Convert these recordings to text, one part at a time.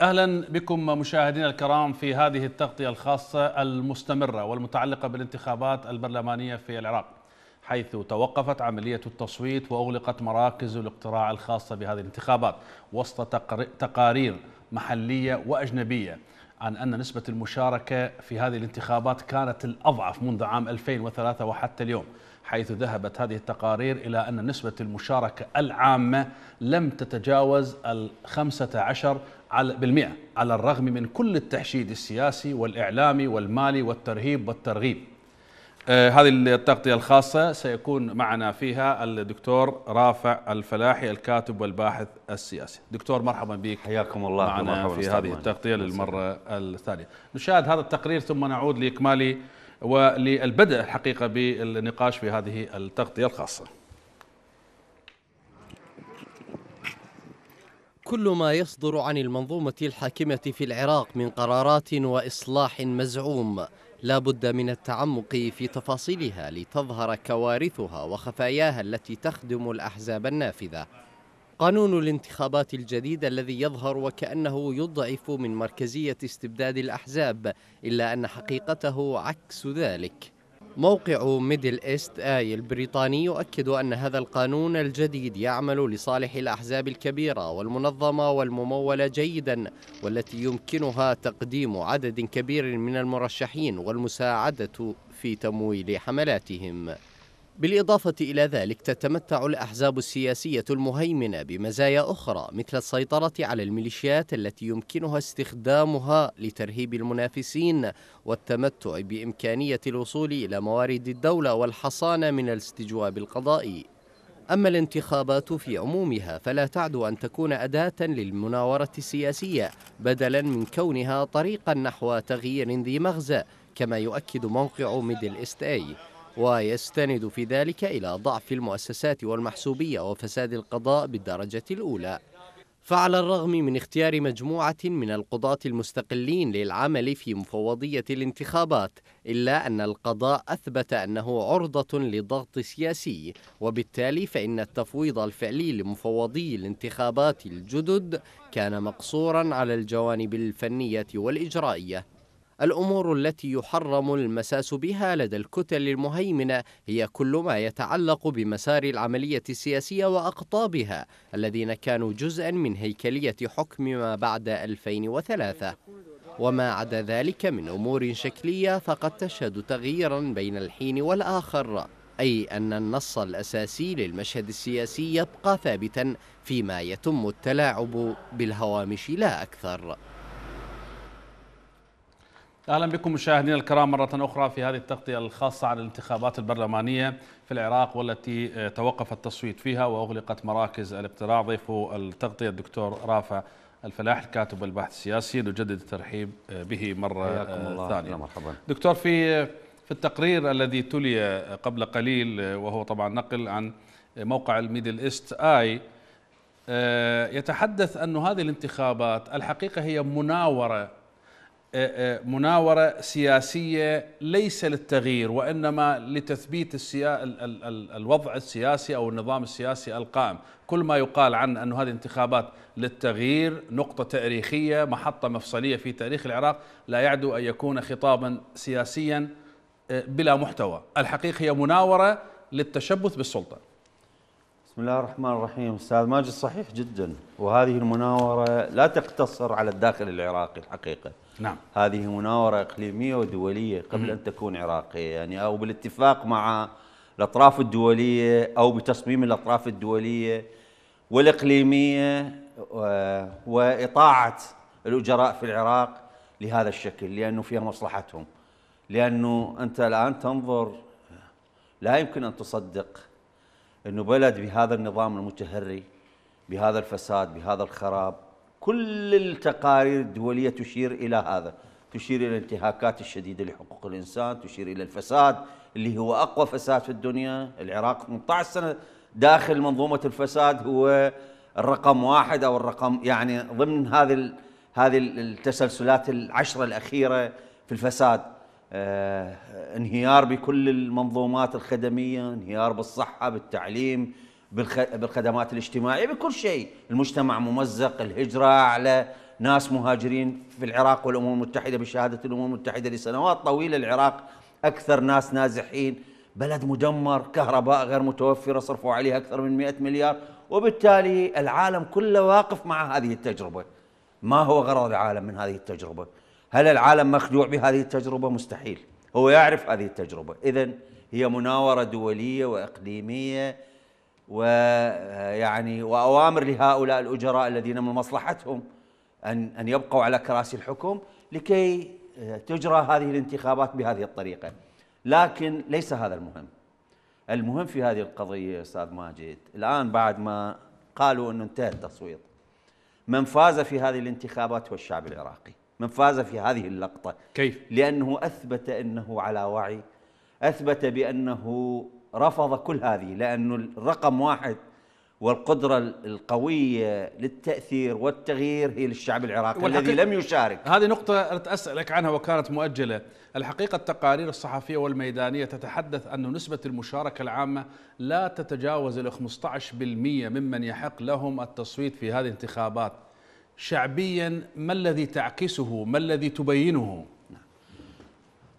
اهلا بكم مشاهدينا الكرام في هذه التغطيه الخاصه المستمره والمتعلقه بالانتخابات البرلمانيه في العراق حيث توقفت عمليه التصويت واغلقت مراكز الاقتراع الخاصه بهذه الانتخابات وسط تقارير محليه واجنبيه عن ان نسبه المشاركه في هذه الانتخابات كانت الاضعف منذ عام 2003 وحتى اليوم حيث ذهبت هذه التقارير إلى أن نسبة المشاركة العامة لم تتجاوز الخمسة عشر على بالمئة على الرغم من كل التحشيد السياسي والإعلامي والمالي والترهيب والترغيب آه هذه التغطية الخاصة سيكون معنا فيها الدكتور رافع الفلاحي الكاتب والباحث السياسي دكتور مرحبا بك حياكم الله معنا مرحبا في هذه التغطية نعم، للمرة الثانية نشاهد هذا التقرير ثم نعود لإكمال وللبدء الحقيقة بالنقاش في هذه التغطية الخاصة كل ما يصدر عن المنظومة الحاكمة في العراق من قرارات وإصلاح مزعوم لا بد من التعمق في تفاصيلها لتظهر كوارثها وخفاياها التي تخدم الأحزاب النافذة قانون الانتخابات الجديد الذي يظهر وكأنه يضعف من مركزية استبداد الأحزاب إلا أن حقيقته عكس ذلك موقع ميدل إيست آي البريطاني يؤكد أن هذا القانون الجديد يعمل لصالح الأحزاب الكبيرة والمنظمة والممولة جيدا والتي يمكنها تقديم عدد كبير من المرشحين والمساعدة في تمويل حملاتهم بالإضافة إلى ذلك تتمتع الأحزاب السياسية المهيمنة بمزايا أخرى مثل السيطرة على الميليشيات التي يمكنها استخدامها لترهيب المنافسين والتمتع بإمكانية الوصول إلى موارد الدولة والحصانة من الاستجواب القضائي أما الانتخابات في عمومها فلا تعدو أن تكون أداة للمناورة السياسية بدلا من كونها طريقا نحو تغيير ذي مغزى كما يؤكد موقع ميدل إست أي ويستند في ذلك إلى ضعف المؤسسات والمحسوبية وفساد القضاء بالدرجة الأولى فعلى الرغم من اختيار مجموعة من القضاة المستقلين للعمل في مفوضية الانتخابات إلا أن القضاء أثبت أنه عرضة لضغط سياسي وبالتالي فإن التفويض الفعلي لمفوضي الانتخابات الجدد كان مقصورا على الجوانب الفنية والإجرائية الأمور التي يحرم المساس بها لدى الكتل المهيمنة هي كل ما يتعلق بمسار العملية السياسية وأقطابها الذين كانوا جزءا من هيكلية حكم ما بعد 2003 وما عدا ذلك من أمور شكلية فقد تشهد تغييرا بين الحين والآخر أي أن النص الأساسي للمشهد السياسي يبقى ثابتا فيما يتم التلاعب بالهوامش لا أكثر اهلا بكم مشاهدينا الكرام مره اخرى في هذه التغطيه الخاصه عن الانتخابات البرلمانيه في العراق والتي توقف التصويت فيها واغلقت مراكز الاقتراع ضيف التغطيه الدكتور رافع الفلاح الكاتب والباحث السياسي نجدد الترحيب به مره الله. ثانيه مرحبا دكتور في في التقرير الذي تلي قبل قليل وهو طبعا نقل عن موقع الميدل ايست اي آه، يتحدث أن هذه الانتخابات الحقيقة هي مناورة آه، آه، مناوره سياسيه ليس للتغيير وانما لتثبيت السيا... الوضع السياسي او النظام السياسي القائم، كل ما يقال عن أن هذه الانتخابات للتغيير نقطه تاريخيه، محطه مفصليه في تاريخ العراق، لا يعدو ان يكون خطابا سياسيا آه، بلا محتوى، الحقيقه هي مناوره للتشبث بالسلطه. بسم الله الرحمن الرحيم استاذ ماجد صحيح جدا وهذه المناوره لا تقتصر على الداخل العراقي الحقيقه نعم هذه مناوره اقليميه ودوليه قبل م. ان تكون عراقيه يعني او بالاتفاق مع الاطراف الدوليه او بتصميم الاطراف الدوليه والاقليميه واطاعه الاجراء في العراق لهذا الشكل لانه فيها مصلحتهم لانه انت الان تنظر لا يمكن ان تصدق انه بلد بهذا النظام المتهري بهذا الفساد بهذا الخراب كل التقارير الدوليه تشير الى هذا تشير الى الانتهاكات الشديده لحقوق الانسان تشير الى الفساد اللي هو اقوى فساد في الدنيا العراق 18 سنه داخل منظومه الفساد هو الرقم واحد او الرقم يعني ضمن هذه هذه التسلسلات العشره الاخيره في الفساد آه، انهيار بكل المنظومات الخدميه، انهيار بالصحه، بالتعليم، بالخدمات الاجتماعيه، بكل شيء، المجتمع ممزق، الهجره على ناس مهاجرين في العراق والامم المتحده بشهاده الامم المتحده لسنوات طويله العراق اكثر ناس نازحين، بلد مدمر، كهرباء غير متوفره صرفوا عليها اكثر من 100 مليار، وبالتالي العالم كله واقف مع هذه التجربه. ما هو غرض العالم من هذه التجربه؟ هل العالم مخدوع بهذه التجربه؟ مستحيل. هو يعرف هذه التجربة إذا هي مناورة دولية وإقليمية ويعني وأوامر لهؤلاء الأجراء الذين من مصلحتهم أن أن يبقوا على كراسي الحكم لكي آه، تجرى هذه الانتخابات بهذه الطريقة لكن ليس هذا المهم المهم في هذه القضية أستاذ ماجد الآن بعد ما قالوا أنه انتهى التصويت من فاز في هذه الانتخابات هو الشعب العراقي من فاز في هذه اللقطة كيف؟ لأنه أثبت أنه على وعي أثبت بأنه رفض كل هذه لأنه الرقم واحد والقدرة القوية للتأثير والتغيير هي للشعب العراقي الذي لم يشارك هذه نقطة أسألك عنها وكانت مؤجلة الحقيقة التقارير الصحفية والميدانية تتحدث أن نسبة المشاركة العامة لا تتجاوز ال 15% ممن يحق لهم التصويت في هذه الانتخابات شعبيا ما الذي تعكسه ما الذي تبينه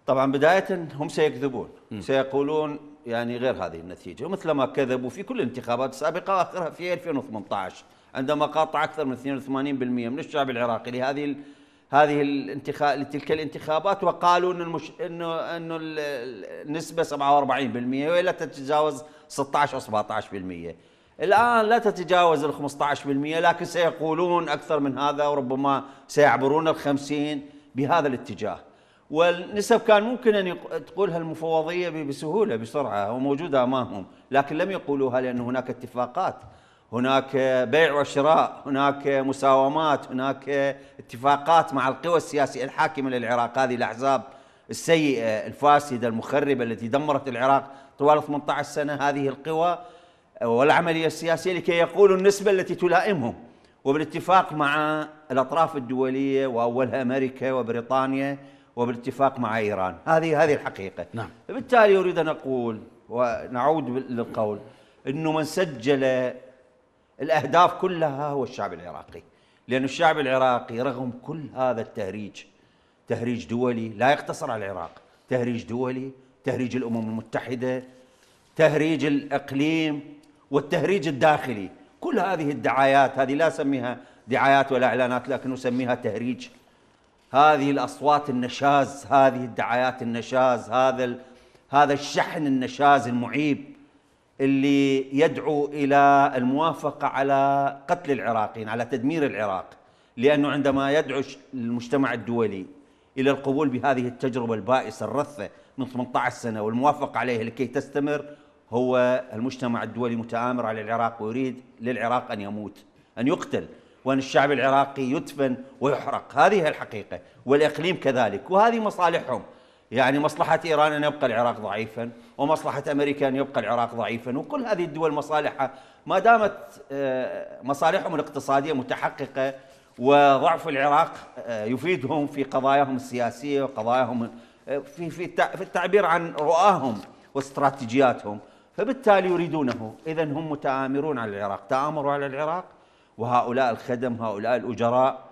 طبعا بداية هم سيكذبون م. سيقولون يعني غير هذه النتيجة مثل ما كذبوا في كل الانتخابات السابقة وآخرها في 2018 عندما قاطع أكثر من 82% من الشعب العراقي لهذه هذه الانتخاب لتلك الانتخابات وقالوا ان المش... انه انه النسبه 47% والا تتجاوز 16 او 17% الآن لا تتجاوز ال 15% لكن سيقولون أكثر من هذا وربما سيعبرون ال 50 بهذا الاتجاه والنسب كان ممكن أن تقولها المفوضية بسهولة بسرعة وموجودة أمامهم لكن لم يقولوها لأن هناك اتفاقات هناك بيع وشراء هناك مساومات هناك اتفاقات مع القوى السياسية الحاكمة للعراق هذه الأحزاب السيئة الفاسدة المخربة التي دمرت العراق طوال 18 سنة هذه القوى والعملية السياسية لكي يقولوا النسبة التي تلائمهم وبالاتفاق مع الأطراف الدولية وأولها أمريكا وبريطانيا وبالاتفاق مع إيران هذه هذه الحقيقة نعم. بالتالي أريد أن أقول ونعود للقول أنه من سجل الأهداف كلها هو الشعب العراقي لأن الشعب العراقي رغم كل هذا التهريج تهريج دولي لا يقتصر على العراق تهريج دولي تهريج الأمم المتحدة تهريج الإقليم والتهريج الداخلي كل هذه الدعايات هذه لا أسميها دعايات ولا إعلانات لكن أسميها تهريج هذه الأصوات النشاز هذه الدعايات النشاز هذا هذا الشحن النشاز المعيب اللي يدعو إلى الموافقة على قتل العراقيين على تدمير العراق لأنه عندما يدعو المجتمع الدولي إلى القبول بهذه التجربة البائسة الرثة من 18 سنة والموافقة عليها لكي تستمر هو المجتمع الدولي متآمر على العراق ويريد للعراق أن يموت أن يقتل وأن الشعب العراقي يدفن ويحرق هذه الحقيقة والإقليم كذلك وهذه مصالحهم يعني مصلحة إيران أن يبقى العراق ضعيفا ومصلحة أمريكا أن يبقى العراق ضعيفا وكل هذه الدول مصالحها ما دامت آه، مصالحهم الاقتصادية متحققة وضعف العراق آه، يفيدهم في قضاياهم السياسية وقضاياهم آه، في في التعبير عن رؤاهم واستراتيجياتهم فبالتالي يريدونه إذا هم متآمرون على العراق تآمروا على العراق وهؤلاء الخدم هؤلاء الأجراء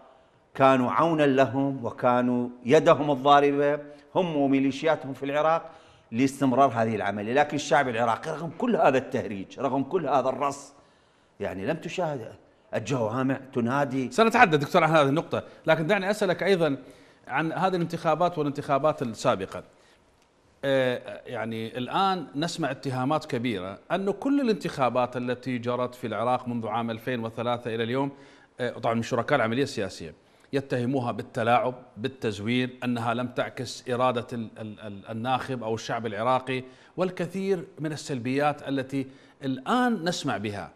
كانوا عونا لهم وكانوا يدهم الضاربة هم وميليشياتهم في العراق لاستمرار هذه العملية لكن الشعب العراقي رغم كل هذا التهريج رغم كل هذا الرص يعني لم تشاهد الجوامع تنادي سنتحدث دكتور عن هذه النقطة لكن دعني أسألك أيضا عن هذه الانتخابات والانتخابات السابقة آه، آه، يعني الآن نسمع اتهامات كبيرة أن كل الانتخابات التي جرت في العراق منذ عام 2003 إلى اليوم آه، طبعا من شركاء العملية السياسية يتهموها بالتلاعب بالتزوير أنها لم تعكس إرادة الناخب أو الشعب العراقي والكثير من السلبيات التي الآن نسمع بها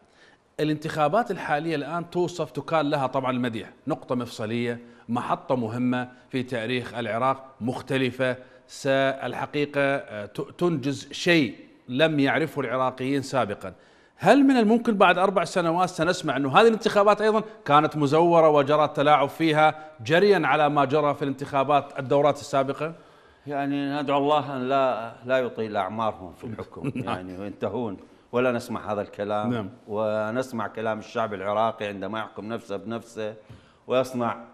الانتخابات الحالية الآن توصف تكال لها طبعا المديح نقطة مفصلية محطة مهمة في تاريخ العراق مختلفة الحقيقة آه، تنجز شيء لم يعرفه العراقيين سابقا هل من الممكن بعد أربع سنوات سنسمع أنه هذه الانتخابات أيضا كانت مزورة وجرى التلاعب فيها جريا على ما جرى في الانتخابات الدورات السابقة يعني ندعو الله أن لا, لا يطيل أعمارهم في الحكم نعم. يعني وينتهون ولا نسمع هذا الكلام نعم. ونسمع كلام الشعب العراقي عندما يحكم نفسه بنفسه ويصنع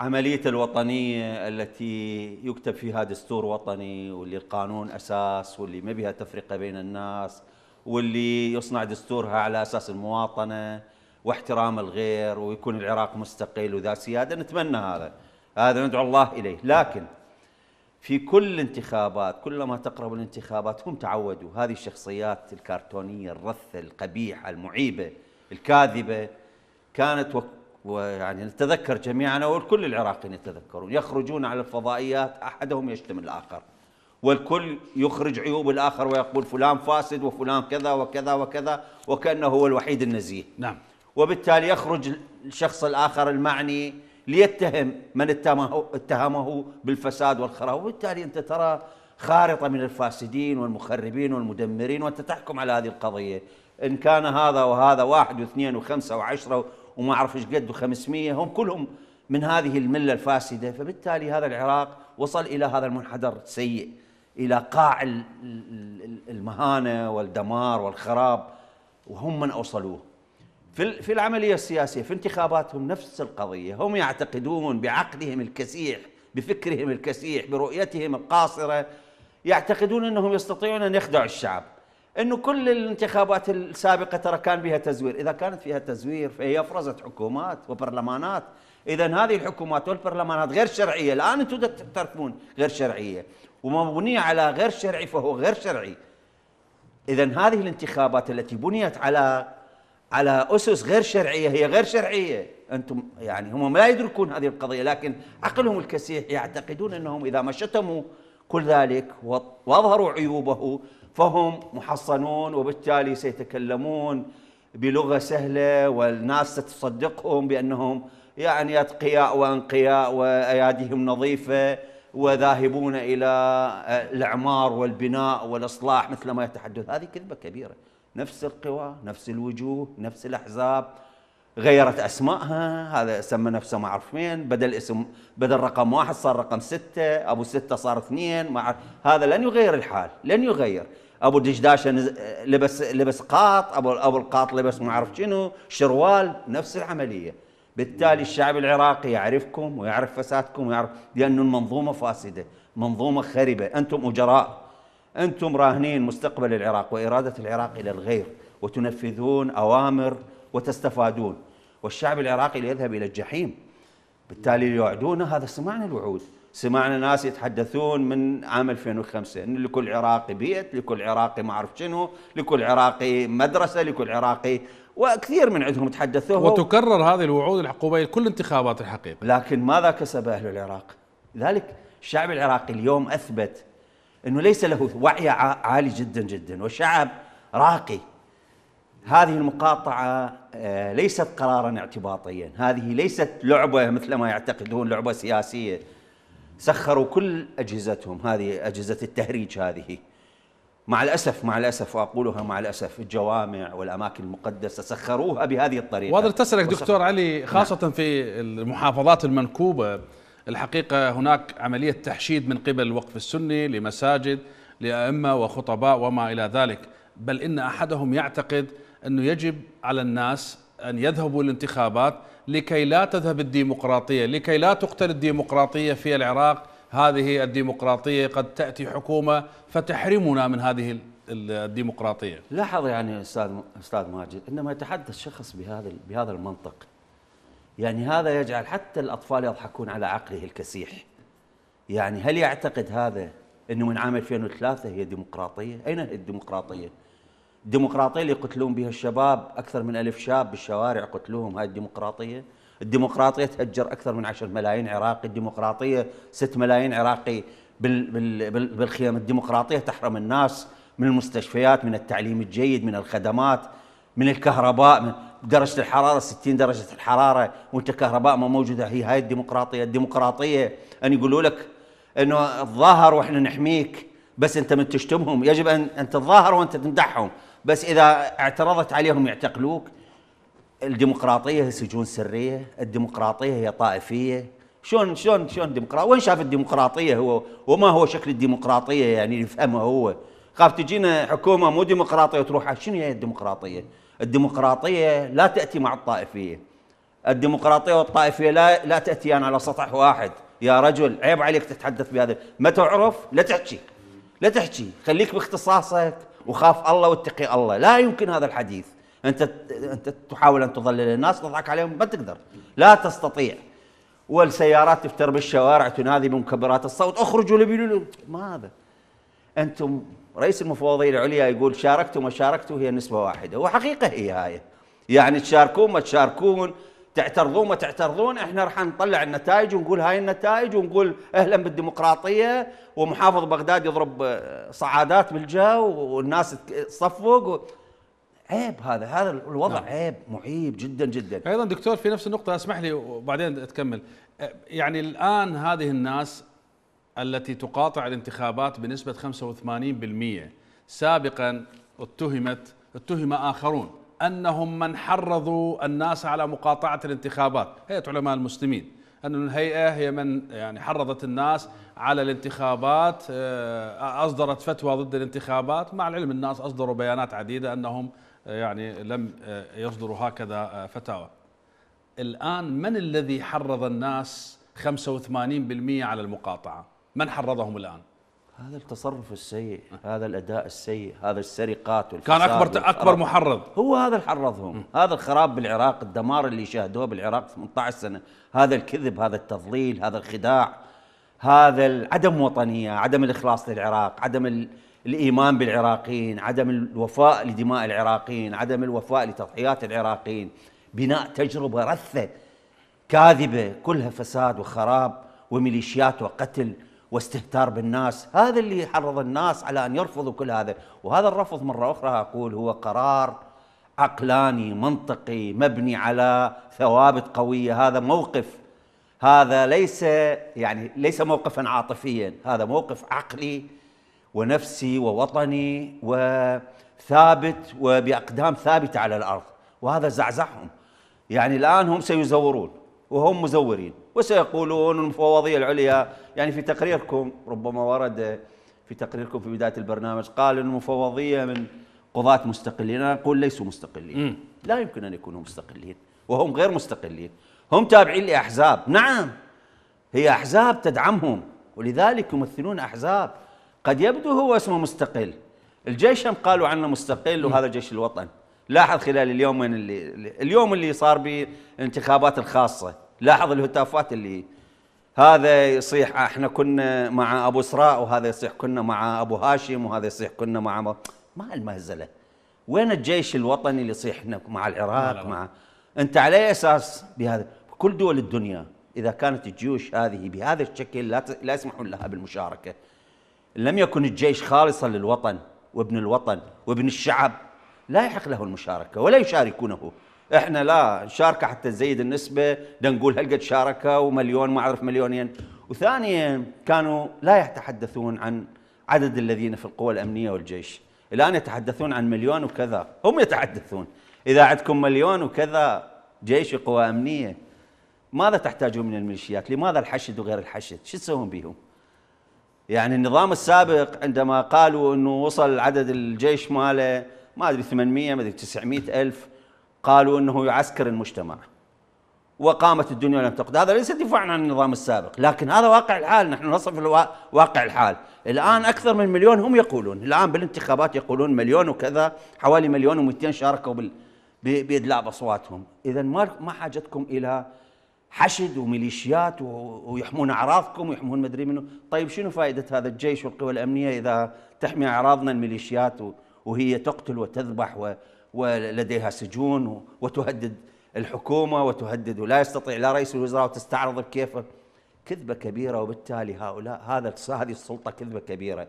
عملية الوطنية التي يكتب فيها دستور وطني واللي القانون أساس واللي ما بها تفرقة بين الناس واللي يصنع دستورها على أساس المواطنة واحترام الغير ويكون العراق مستقل وذا سيادة نتمنى هذا هذا ندعو الله إليه لكن في كل الانتخابات كلما تقرب الانتخابات هم تعودوا هذه الشخصيات الكرتونية الرثة القبيحة المعيبة الكاذبة كانت ويعني نتذكر جميعا والكل العراقيين يتذكرون يخرجون على الفضائيات احدهم يشتم الاخر والكل يخرج عيوب الاخر ويقول فلان فاسد وفلان كذا وكذا وكذا وكانه هو الوحيد النزيه نعم وبالتالي يخرج الشخص الاخر المعني ليتهم من اتهمه, اتهمه بالفساد والخراب وبالتالي انت ترى خارطه من الفاسدين والمخربين والمدمرين وانت تحكم على هذه القضيه ان كان هذا وهذا واحد واثنين وخمسه وعشره وما اعرف ايش قد و500 هم كلهم من هذه المله الفاسده فبالتالي هذا العراق وصل الى هذا المنحدر السيء الى قاع المهانه والدمار والخراب وهم من اوصلوه في في العمليه السياسيه في انتخاباتهم نفس القضيه هم يعتقدون بعقدهم الكسيح بفكرهم الكسيح برؤيتهم القاصره يعتقدون انهم يستطيعون ان يخدعوا الشعب انه كل الانتخابات السابقه ترى كان بها تزوير، اذا كانت فيها تزوير فهي افرزت حكومات وبرلمانات، اذا هذه الحكومات والبرلمانات غير شرعيه، الان انتم تعترفون غير شرعيه، ومبنيه على غير شرعي فهو غير شرعي. اذا هذه الانتخابات التي بنيت على على اسس غير شرعيه هي غير شرعيه، انتم يعني هم لا يدركون هذه القضيه لكن عقلهم الكسيح يعتقدون انهم اذا ما شتموا كل ذلك واظهروا عيوبه فهم محصنون وبالتالي سيتكلمون بلغة سهلة والناس ستصدقهم بأنهم يعني أتقياء وأنقياء وأياديهم نظيفة وذاهبون إلى الإعمار والبناء والإصلاح مثل ما يتحدث هذه كذبة كبيرة نفس القوى نفس الوجوه نفس الأحزاب غيرت اسمائها هذا سمى نفسه ما اعرف مين بدل اسم بدل رقم واحد صار رقم ستة ابو ستة صار اثنين ما هذا لن يغير الحال لن يغير ابو دشداشه لبس لبس قاط ابو ابو القاط لبس ما اعرف شنو شروال نفس العمليه بالتالي الشعب العراقي يعرفكم ويعرف فسادكم ويعرف لانه المنظومة فاسدة منظومة خربة أنتم أجراء أنتم راهنين مستقبل العراق وإرادة العراق إلى الغير وتنفذون أوامر وتستفادون والشعب العراقي ليذهب إلى الجحيم بالتالي يوعدون هذا سمعنا الوعود سمعنا ناس يتحدثون من عام 2005 أن لكل عراقي بيت، لكل عراقي ما اعرف شنو، لكل عراقي مدرسه، لكل عراقي وكثير من عندهم تحدثوا وتكرر هذه الوعود الحقوبيه كل انتخابات الحقيقه لكن ماذا كسب اهل العراق؟ لذلك الشعب العراقي اليوم اثبت انه ليس له وعي عالي جدا جدا وشعب راقي هذه المقاطعة آه، ليست قرارا اعتباطيا هذه ليست لعبة مثل ما يعتقدون لعبة سياسية سخروا كل أجهزتهم هذه أجهزة التهريج هذه مع الأسف مع الأسف وأقولها مع الأسف الجوامع والأماكن المقدسة سخروها بهذه الطريقة وهذا تسألك دكتور علي نعم. خاصة نعم. في المحافظات المنكوبة الحقيقة هناك عملية تحشيد من قبل الوقف السني لمساجد لأئمة وخطباء وما إلى ذلك بل إن أحدهم يعتقد أنه يجب على الناس أن يذهبوا للانتخابات لكي لا تذهب الديمقراطية لكي لا تقتل الديمقراطية في العراق هذه الديمقراطية قد تأتي حكومة فتحرمنا من هذه الديمقراطية لاحظ يعني أستاذ أستاذ ماجد عندما يتحدث شخص بهذا بهذا المنطق يعني هذا يجعل حتى الأطفال يضحكون على عقله الكسيح يعني هل يعتقد هذا أنه من عام 2003 هي ديمقراطية؟ أين الديمقراطية؟ الديمقراطية اللي يقتلون بها الشباب أكثر من ألف شاب بالشوارع قتلوهم هاي الديمقراطية الديمقراطية تهجر أكثر من عشر ملايين عراقي الديمقراطية ست ملايين عراقي بالخيام الديمقراطية تحرم الناس من المستشفيات من التعليم الجيد من الخدمات من الكهرباء من درجة الحرارة 60 درجة الحرارة وانت كهرباء ما موجودة هي هاي الديمقراطية الديمقراطية أن يقولوا لك أنه الظاهر وإحنا نحميك بس أنت من تشتمهم يجب أن أن تتظاهر وأنت تمدحهم بس إذا اعترضت عليهم يعتقلوك الديمقراطية هي سجون سرية الديمقراطية هي طائفية شلون شلون شلون ديمقراطية وين شاف الديمقراطية هو وما هو شكل الديمقراطية يعني يفهمها هو خاف تجينا حكومة مو ديمقراطية وتروح شنو هي الديمقراطية الديمقراطية لا تأتي مع الطائفية الديمقراطية والطائفية لا لا تأتيان يعني على سطح واحد يا رجل عيب عليك تتحدث بهذا ما تعرف لا تحكي لا تحكي خليك باختصاصك وخاف الله واتقي الله لا يمكن هذا الحديث انت انت تحاول ان تضلل الناس تضحك عليهم ما تقدر لا تستطيع والسيارات تفتر بالشوارع تنادي بمكبرات الصوت اخرجوا لبيلو ماذا انتم رئيس المفوضيه العليا يقول شاركتم وشاركتوا هي نسبه واحده وحقيقه هي هاي يعني تشاركون ما تشاركون تعترضون ما تعترضون احنا راح نطلع النتائج ونقول هاي النتائج ونقول اهلا بالديمقراطيه ومحافظ بغداد يضرب آه، صعادات بالجو والناس تصفق عيب هذا هذا الوضع نعم. عيب معيب جدا جدا ايضا دكتور في نفس النقطه اسمح لي وبعدين تكمل آه، يعني الان هذه الناس التي تقاطع الانتخابات بنسبه 85% سابقا اتهمت اتهم اخرون أنهم من حرضوا الناس على مقاطعة الانتخابات هيئة علماء المسلمين أن الهيئة هي من يعني حرضت الناس على الانتخابات آه، أصدرت فتوى ضد الانتخابات مع العلم الناس أصدروا بيانات عديدة أنهم آه، يعني لم آه، يصدروا هكذا فتاوى الآن من الذي حرض الناس 85% على المقاطعة من حرضهم الآن هذا التصرف السيء هذا الاداء السيء هذا السرقات والفساد كان اكبر اكبر محرض هو هذا اللي حرضهم هذا الخراب بالعراق الدمار اللي شاهدوه بالعراق 18 سنه هذا الكذب هذا التضليل هذا الخداع هذا عدم وطنيه عدم الاخلاص للعراق عدم الايمان بالعراقيين عدم الوفاء لدماء العراقيين عدم الوفاء لتضحيات العراقيين بناء تجربه رثه كاذبه كلها فساد وخراب وميليشيات وقتل واستهتار بالناس هذا اللي حرض الناس على أن يرفضوا كل هذا وهذا الرفض مرة أخرى أقول هو قرار عقلاني منطقي مبني على ثوابت قوية هذا موقف هذا ليس يعني ليس موقفا عاطفيا هذا موقف عقلي ونفسي ووطني وثابت وبأقدام ثابتة على الأرض وهذا زعزعهم يعني الآن هم سيزورون وهم مزورين وسيقولون المفوضية العليا يعني في تقريركم ربما ورد في تقريركم في بداية البرنامج قال أن المفوضية من قضاة مستقلين أنا أقول ليسوا مستقلين م. لا يمكن أن يكونوا مستقلين وهم غير مستقلين هم تابعين لأحزاب نعم هي أحزاب تدعمهم ولذلك يمثلون أحزاب قد يبدو هو اسمه مستقل الجيش هم قالوا عنه مستقل وهذا جيش الوطن لاحظ خلال اليومين اللي اليوم اللي صار بالانتخابات الخاصه لاحظ الهتافات اللي هذا يصيح احنا كنا مع ابو اسراء وهذا يصيح كنا مع ابو هاشم وهذا يصيح كنا مع ما, ما المهزله وين الجيش الوطني اللي يصيح مع العراق مع انت على اي اساس بهذا كل دول الدنيا اذا كانت الجيوش هذه بهذا الشكل لا ت... لا يسمحون لها بالمشاركه لم يكن الجيش خالصا للوطن وابن الوطن وابن الشعب لا يحق له المشاركه ولا يشاركونه احنا لا نشاركه حتى تزيد النسبه نقول هل قد شاركه ومليون ما اعرف مليونين وثانيا كانوا لا يتحدثون عن عدد الذين في القوى الامنيه والجيش الان يتحدثون عن مليون وكذا هم يتحدثون اذا عندكم مليون وكذا جيش وقوى امنيه ماذا تحتاجون من الميليشيات؟ لماذا الحشد وغير الحشد؟ شو تسوون بيهم؟ يعني النظام السابق عندما قالوا انه وصل عدد الجيش ماله ما ادري 800 ما ادري 900 الف قالوا انه يعسكر المجتمع وقامت الدنيا ولم تقد هذا ليس دفاعا عن النظام السابق لكن هذا واقع الحال نحن نصف واقع الحال الآن أكثر من مليون هم يقولون الآن بالانتخابات يقولون مليون وكذا حوالي مليون و200 شاركوا بال... بإدلاء أصواتهم إذا ما ما حاجتكم إلى حشد وميليشيات و... ويحمون أعراضكم ويحمون مدري منه طيب شنو فائدة هذا الجيش والقوى الأمنية إذا تحمي أعراضنا الميليشيات و... وهي تقتل وتذبح و... ولديها سجون وتهدد الحكومة وتهدد ولا يستطيع لا رئيس الوزراء وتستعرض بكيفه كذبة كبيرة وبالتالي هؤلاء هذا هذه السلطة كذبة كبيرة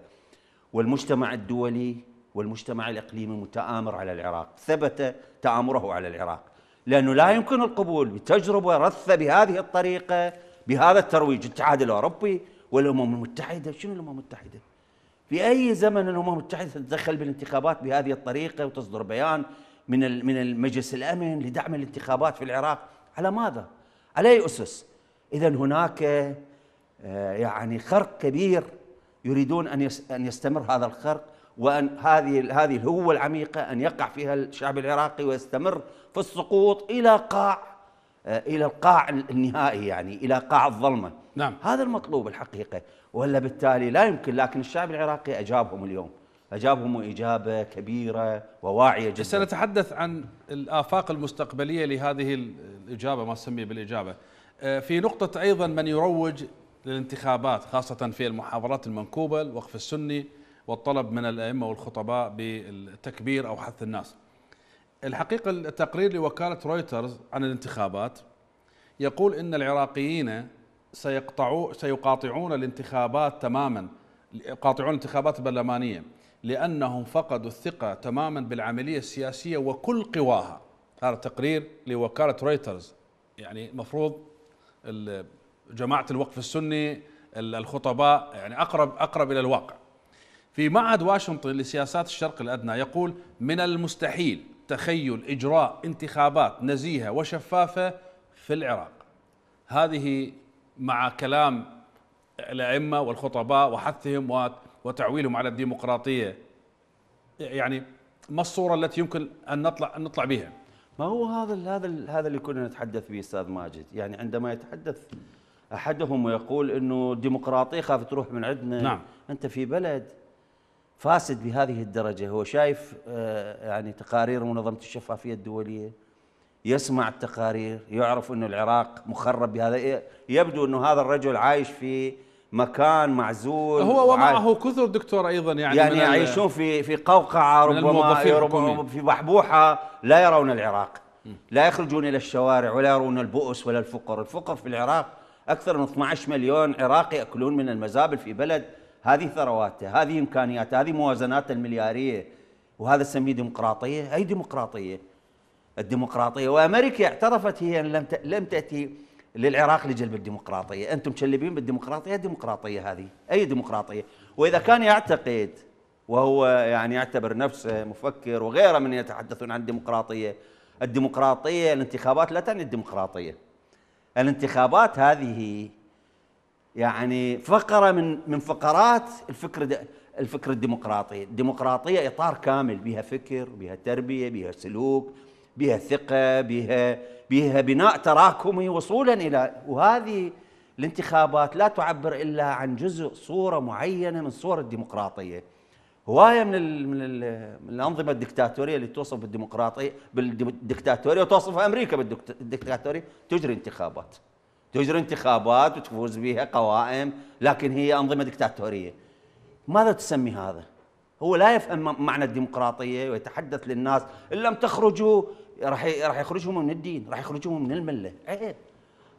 والمجتمع الدولي والمجتمع الإقليمي متآمر على العراق ثبت تآمره على العراق لأنه لا يمكن القبول بتجربة رثة بهذه الطريقة بهذا الترويج الاتحاد الأوروبي والأمم المتحدة شنو الأمم المتحدة في اي زمن الامم المتحده تتدخل بالانتخابات بهذه الطريقه وتصدر بيان من من مجلس الامن لدعم الانتخابات في العراق على ماذا؟ على اي اسس؟ اذا هناك آه، يعني خرق كبير يريدون ان ان يستمر هذا الخرق وان هذه هذه الهوه العميقه ان يقع فيها الشعب العراقي ويستمر في السقوط الى قاع آه، الى القاع النهائي يعني الى قاع الظلمه نعم هذا المطلوب الحقيقه ولا بالتالي لا يمكن لكن الشعب العراقي أجابهم اليوم أجابهم إجابة كبيرة وواعية جدا سنتحدث عن الآفاق المستقبلية لهذه الإجابة ما سمي بالإجابة آه، في نقطة أيضا من يروج للانتخابات خاصة في المحاضرات المنكوبة الوقف السني والطلب من الأئمة والخطباء بالتكبير أو حث الناس الحقيقة التقرير لوكالة رويترز عن الانتخابات يقول أن العراقيين سيقطعوا سيقاطعون الانتخابات تماما يقاطعون الانتخابات البرلمانيه لانهم فقدوا الثقه تماما بالعمليه السياسيه وكل قواها هذا تقرير لوكاله رويترز يعني مفروض جماعه الوقف السني الخطباء يعني اقرب اقرب الى الواقع في معهد واشنطن لسياسات الشرق الادنى يقول من المستحيل تخيل اجراء انتخابات نزيهه وشفافه في العراق هذه مع كلام الائمه والخطباء وحثهم وتعويلهم على الديمقراطيه يعني ما الصوره التي يمكن ان نطلع ان نطلع بها؟ ما هو هذا هذا هذا اللي كنا نتحدث به استاذ ماجد، يعني عندما يتحدث احدهم ويقول انه الديمقراطيه خاف تروح من عندنا نعم انت في بلد فاسد بهذه الدرجه هو شايف آه، يعني تقارير منظمه الشفافيه الدوليه يسمع التقارير يعرف أن العراق مخرب بهذا إيه، يبدو أنه هذا الرجل عايش في مكان معزول هو ومعه كثر دكتور ايضا يعني يعني يعيشون في في قوقعه ربما, ربما في بحبوحه لا يرون العراق لا يخرجون الى الشوارع ولا يرون البؤس ولا الفقر، الفقر في العراق اكثر من 12 مليون عراقي ياكلون من المزابل في بلد هذه ثرواته، هذه امكانياته، هذه موازناته الملياريه وهذا سميه ديمقراطيه، اي ديمقراطيه؟ الديمقراطيه وامريكا اعترفت هي ان لم لم تاتي للعراق لجلب الديمقراطيه، انتم تشلبين بالديمقراطيه، الديمقراطيه هذه، اي ديمقراطيه؟ واذا كان يعتقد وهو يعني يعتبر نفسه مفكر وغيره من يتحدثون عن الديمقراطيه، الديمقراطيه الانتخابات لا تعني الديمقراطيه. الانتخابات هذه يعني فقره من من فقرات الفكر الفكر الديمقراطي، الديمقراطيه اطار كامل بها فكر، بها تربيه، بها سلوك، بها ثقة بها بها بناء تراكمي وصولا إلى وهذه الانتخابات لا تعبر إلا عن جزء صورة معينة من صور الديمقراطية هواية من, الـ من, الـ من الأنظمة الدكتاتورية اللي توصف بالديمقراطية بالدكتاتورية وتوصف أمريكا بالدكتاتورية تجري انتخابات تجري انتخابات وتفوز بها قوائم لكن هي أنظمة دكتاتورية ماذا تسمي هذا؟ هو لا يفهم معنى الديمقراطية ويتحدث للناس إن لم تخرجوا راح راح يخرجهم من الدين راح يخرجهم من المله عيب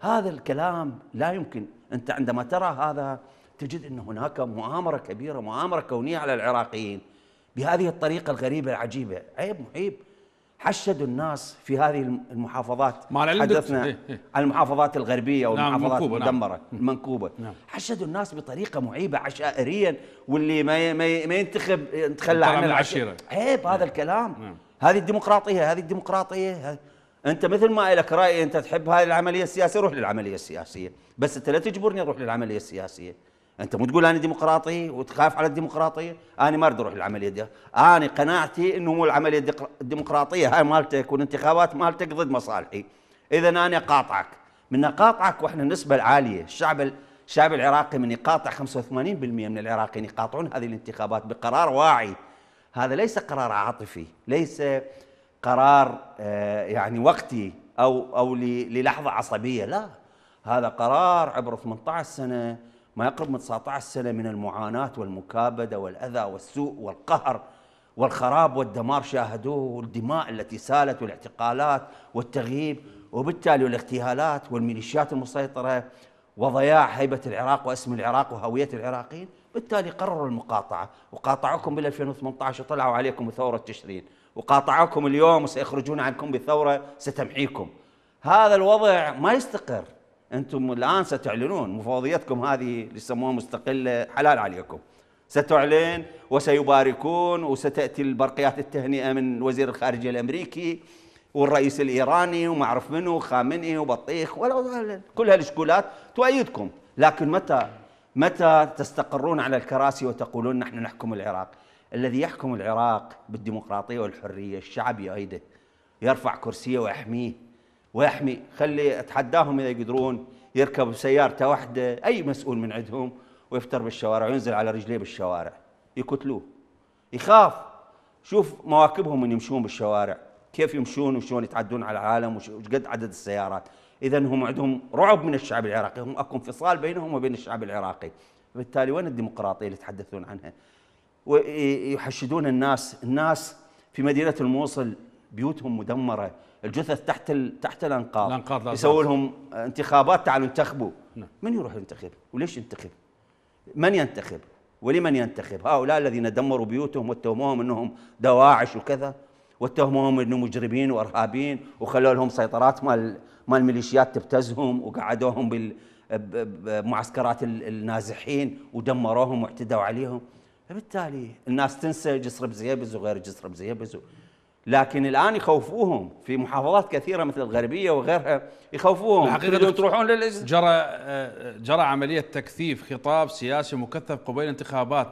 هذا الكلام لا يمكن انت عندما ترى هذا تجد ان هناك مؤامره كبيره مؤامره كونيه على العراقيين بهذه الطريقه الغريبه العجيبه عيب محيب حشدوا الناس في هذه المحافظات ما حدثنا إيه إيه عن المحافظات الغربيه والمحافظات نعم،, نعم المدمره نعم المنكوبه نعم حشدوا الناس بطريقه معيبه عشائريا واللي ما ما ينتخب يتخلى عن العشيره عيب نعم هذا الكلام نعم هذه الديمقراطيه هذه الديمقراطيه هذه انت مثل ما لك راي انت تحب هذه العمليه السياسيه روح للعمليه السياسيه بس انت لا تجبرني اروح للعمليه السياسيه انت مو تقول انا ديمقراطي وتخاف على الديمقراطيه انا ما اريد اروح للعمليه دي انا قناعتي انه مو العمليه الديمقراطيه هاي مالتك والانتخابات مالتك ضد مصالحي اذا انا قاطعك من اقاطعك واحنا النسبه العاليه الشعب الشعب العراقي من يقاطع 85% من العراقيين يقاطعون هذه الانتخابات بقرار واعي هذا ليس قرار عاطفي ليس قرار آه، يعني وقتي او او للحظه عصبيه لا هذا قرار عبر 18 سنه ما يقرب من 19 سنه من المعاناه والمكابده والاذى والسوء والقهر والخراب والدمار شاهدوه والدماء التي سالت والاعتقالات والتغييب وبالتالي والاغتيالات والميليشيات المسيطره وضياع هيبه العراق واسم العراق وهويه العراقيين بالتالي قرروا المقاطعة وقاطعوكم بال 2018 وطلعوا عليكم بثورة تشرين وقاطعوكم اليوم وسيخرجون عنكم بثورة ستمحيكم هذا الوضع ما يستقر أنتم الآن ستعلنون مفوضيتكم هذه اللي يسموها مستقلة حلال عليكم ستعلن وسيباركون وستأتي البرقيات التهنئة من وزير الخارجية الأمريكي والرئيس الإيراني وما أعرف منو خامنئي وبطيخ ولا كل هالشكولات تؤيدكم لكن متى متى تستقرون على الكراسي وتقولون نحن نحكم العراق الذي يحكم العراق بالديمقراطية والحرية الشعب يؤيده يرفع كرسيه ويحميه ويحمي خلي أتحداهم إذا يقدرون يركب سيارته واحدة أي مسؤول من عندهم ويفتر بالشوارع وينزل على رجليه بالشوارع يقتلوه يخاف شوف مواكبهم من يمشون بالشوارع كيف يمشون وشلون يتعدون على العالم وش قد عدد السيارات إذا هم عندهم رعب من الشعب العراقي هم أكو انفصال بينهم وبين الشعب العراقي بالتالي وين الديمقراطية اللي يتحدثون عنها ويحشدون الناس الناس في مدينة الموصل بيوتهم مدمرة الجثث تحت ال... تحت الانقاض الانقاض يسووا لهم انتخابات تعالوا انتخبوا نعم. من يروح ينتخب وليش ينتخب من ينتخب ولمن ينتخب هؤلاء الذين دمروا بيوتهم واتهموهم انهم دواعش وكذا واتهموهم انهم مجرمين وارهابيين وخلوا لهم سيطرات مال مال الميليشيات تبتزهم وقعدوهم بمعسكرات النازحين ودمروهم واعتدوا عليهم فبالتالي الناس تنسى جسر بزيبز وغير جسر بزيبز لكن الان يخوفوهم في محافظات كثيره مثل الغربيه وغيرها يخوفوهم الحقيقه تروحون للإز... جرى آه، جرى عمليه تكثيف خطاب سياسي مكثف قبيل الانتخابات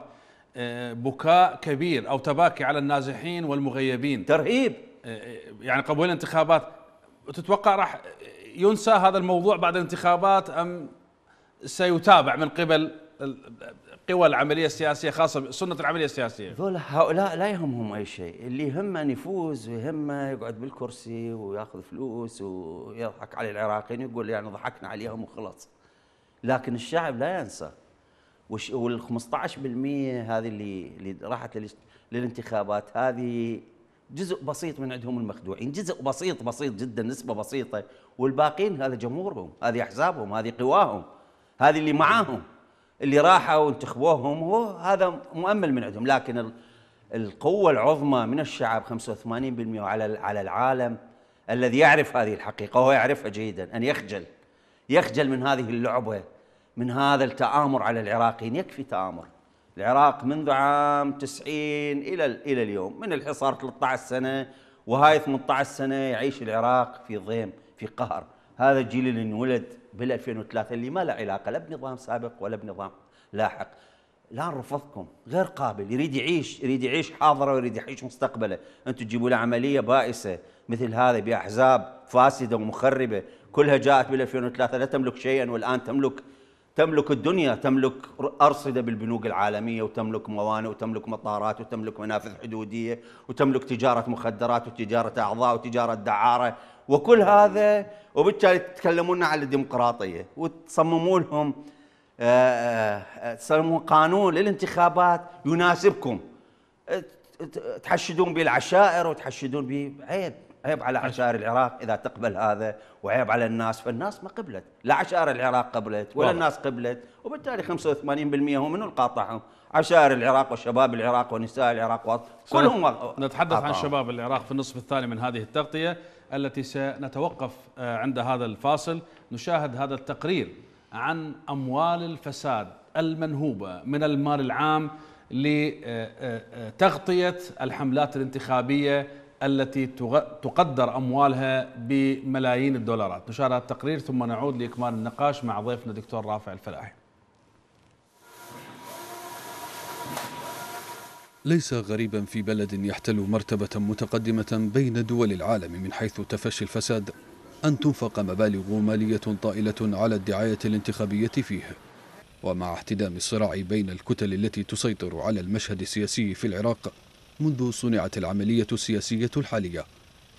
آه، بكاء كبير او تباكي على النازحين والمغيبين ترهيب آه، يعني قبل الانتخابات وتتوقع راح ينسى هذا الموضوع بعد الانتخابات ام سيتابع من قبل قوى العمليه السياسيه خاصه سنه العمليه السياسيه هؤلاء لا يهمهم اي شيء اللي يهمه يفوز ويهمه يقعد بالكرسي وياخذ فلوس ويضحك على العراقيين يقول يعني ضحكنا عليهم وخلص. لكن الشعب لا ينسى وال 15% هذه اللي اللي راحت للانتخابات هذه جزء بسيط من عندهم المخدوعين جزء بسيط بسيط جدا نسبة بسيطة والباقين هذا جمهورهم هذه أحزابهم هذه قواهم هذه اللي معاهم اللي راحوا وانتخبوهم هو هذا مؤمل من عندهم لكن القوة العظمى من الشعب 85% على على العالم الذي يعرف هذه الحقيقة وهو يعرفها جيدا أن يخجل يخجل من هذه اللعبة من هذا التآمر على العراقيين يكفي تآمر العراق منذ عام 90 إلى إلى اليوم من الحصار 13 سنة وهاي 18 سنة يعيش العراق في ضيم في قهر هذا الجيل اللي انولد بال 2003 اللي ما له علاقة لا بنظام سابق ولا بنظام لاحق لا رفضكم غير قابل يريد يعيش يريد يعيش حاضره ويريد يعيش مستقبله انتم تجيبوا له عمليه بائسه مثل هذا باحزاب فاسده ومخربه كلها جاءت بال 2003 لا تملك شيئا والان تملك تملك الدنيا تملك أرصدة بالبنوك العالمية وتملك موانئ وتملك مطارات وتملك منافذ حدودية وتملك تجارة مخدرات وتجارة أعضاء وتجارة دعارة وكل هذا وبالتالي تتكلمون على الديمقراطية وتصمموا لهم آه، آه، تصمموا قانون للانتخابات يناسبكم تحشدون به العشائر وتحشدون به عيب عيب على عشائر العراق اذا تقبل هذا وعيب على الناس فالناس ما قبلت لا عشائر العراق قبلت ولا واضح. الناس قبلت وبالتالي 85% هم منو القاطعهم عشائر العراق وشباب العراق ونساء العراق كلهم نتحدث عن شباب العراق في النصف الثاني من هذه التغطيه التي سنتوقف آه، عند هذا الفاصل نشاهد هذا التقرير عن اموال الفساد المنهوبه من المال العام لتغطيه آه، آه، الحملات الانتخابيه التي تقدر أموالها بملايين الدولارات نشارة هذا التقرير ثم نعود لإكمال النقاش مع ضيفنا الدكتور رافع الفلاحي ليس غريبا في بلد يحتل مرتبة متقدمة بين دول العالم من حيث تفشي الفساد أن تنفق مبالغ مالية طائلة على الدعاية الانتخابية فيه ومع احتدام الصراع بين الكتل التي تسيطر على المشهد السياسي في العراق منذ صنعت العملية السياسية الحالية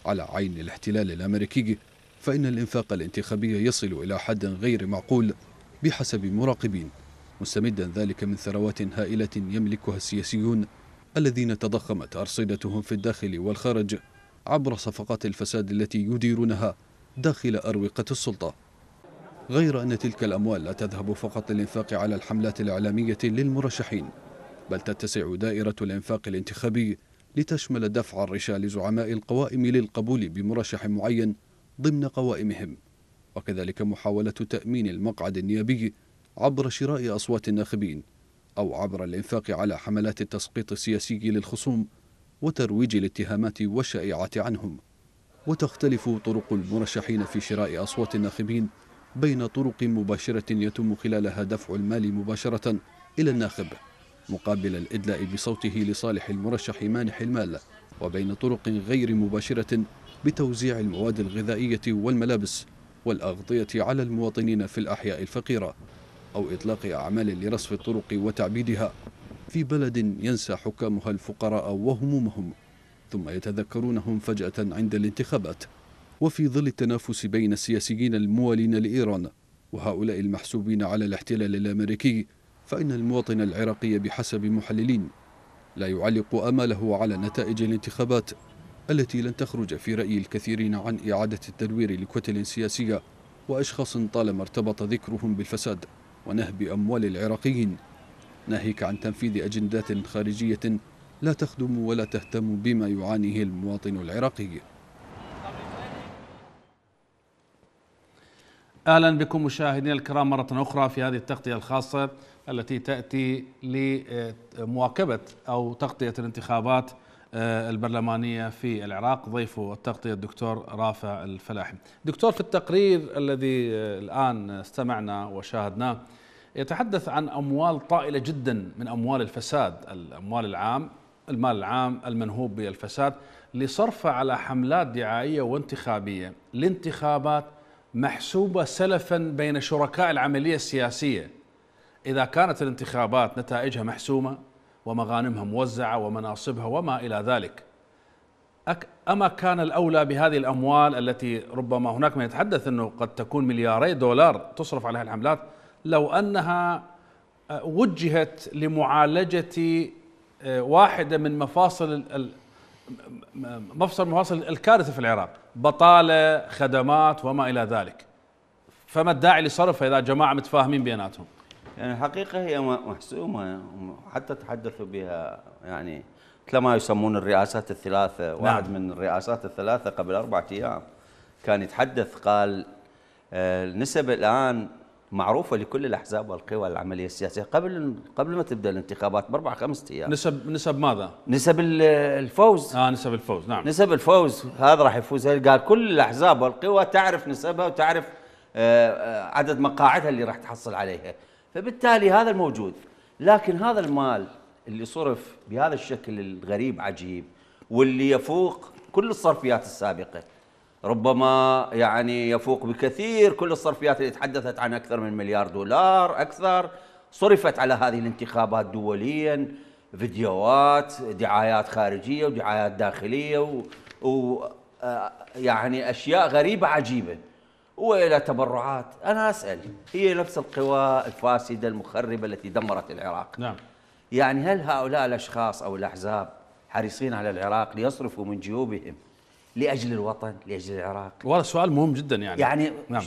على عين الاحتلال الأمريكي فإن الإنفاق الانتخابي يصل إلى حد غير معقول بحسب مراقبين مستمدا ذلك من ثروات هائلة يملكها السياسيون الذين تضخمت أرصدتهم في الداخل والخارج عبر صفقات الفساد التي يديرونها داخل أروقة السلطة غير أن تلك الأموال لا تذهب فقط للإنفاق على الحملات الإعلامية للمرشحين بل تتسع دائرة الإنفاق الانتخابي لتشمل دفع الرشا لزعماء القوائم للقبول بمرشح معين ضمن قوائمهم وكذلك محاولة تأمين المقعد النيابي عبر شراء أصوات الناخبين أو عبر الإنفاق على حملات التسقيط السياسي للخصوم وترويج الاتهامات والشائعات عنهم وتختلف طرق المرشحين في شراء أصوات الناخبين بين طرق مباشرة يتم خلالها دفع المال مباشرة إلى الناخب مقابل الإدلاء بصوته لصالح المرشح مانح المال وبين طرق غير مباشرة بتوزيع المواد الغذائية والملابس والأغطية على المواطنين في الأحياء الفقيرة أو إطلاق أعمال لرصف الطرق وتعبيدها في بلد ينسى حكامها الفقراء وهمومهم ثم يتذكرونهم فجأة عند الانتخابات وفي ظل التنافس بين السياسيين الموالين لإيران وهؤلاء المحسوبين على الاحتلال الأمريكي فإن المواطن العراقي بحسب محللين لا يعلق أمله على نتائج الانتخابات التي لن تخرج في رأي الكثيرين عن إعادة التدوير لكتل سياسية وأشخاص طالما ارتبط ذكرهم بالفساد ونهب أموال العراقيين ناهيك عن تنفيذ أجندات خارجية لا تخدم ولا تهتم بما يعانيه المواطن العراقي اهلا بكم مشاهدينا الكرام مره اخرى في هذه التغطيه الخاصه التي تأتي لمواكبة أو تغطية الانتخابات آه، البرلمانية في العراق ضيف التغطية الدكتور رافع الفلاحي دكتور في التقرير الذي آه، الآن استمعنا وشاهدناه يتحدث عن أموال طائلة جدا من أموال الفساد الأموال العام المال العام المنهوب بالفساد لصرفه على حملات دعائية وانتخابية لانتخابات محسوبة سلفا بين شركاء العملية السياسية إذا كانت الانتخابات نتائجها محسومة ومغانمها موزعة ومناصبها وما إلى ذلك أما كان الأولى بهذه الأموال التي ربما هناك من يتحدث أنه قد تكون ملياري دولار تصرف على الحملات لو أنها آه، وجهت لمعالجة آه، واحدة من مفاصل مفصل مفاصل الكارثة في العراق بطالة خدمات وما إلى ذلك فما الداعي لصرفها إذا جماعة متفاهمين بيناتهم يعني الحقيقة هي محسومة حتى تحدثوا بها يعني مثل ما يسمون الرئاسات الثلاثة نعم. واحد من الرئاسات الثلاثة قبل أربعة أيام كان يتحدث قال آه، النسب الآن معروفة لكل الأحزاب والقوى العملية السياسية قبل قبل ما تبدأ الانتخابات بأربع خمسة أيام نسب نسب ماذا؟ نسب الفوز آه نسب الفوز نعم نسب الفوز هذا راح يفوز قال كل الأحزاب والقوى تعرف نسبها وتعرف آه، آه، عدد مقاعدها اللي راح تحصل عليها فبالتالي هذا الموجود لكن هذا المال اللي صرف بهذا الشكل الغريب عجيب واللي يفوق كل الصرفيات السابقه ربما يعني يفوق بكثير كل الصرفيات اللي تحدثت عن اكثر من مليار دولار اكثر صرفت على هذه الانتخابات دوليا فيديوهات دعايات خارجيه ودعايات داخليه و, و... آه، يعني اشياء غريبه عجيبه والى تبرعات، انا اسال هي نفس القوى الفاسده المخربه التي دمرت العراق. نعم. يعني هل هؤلاء الاشخاص او الاحزاب حريصين على العراق ليصرفوا من جيوبهم لاجل الوطن، لاجل العراق؟ والله سؤال مهم جدا يعني. يعني نعم.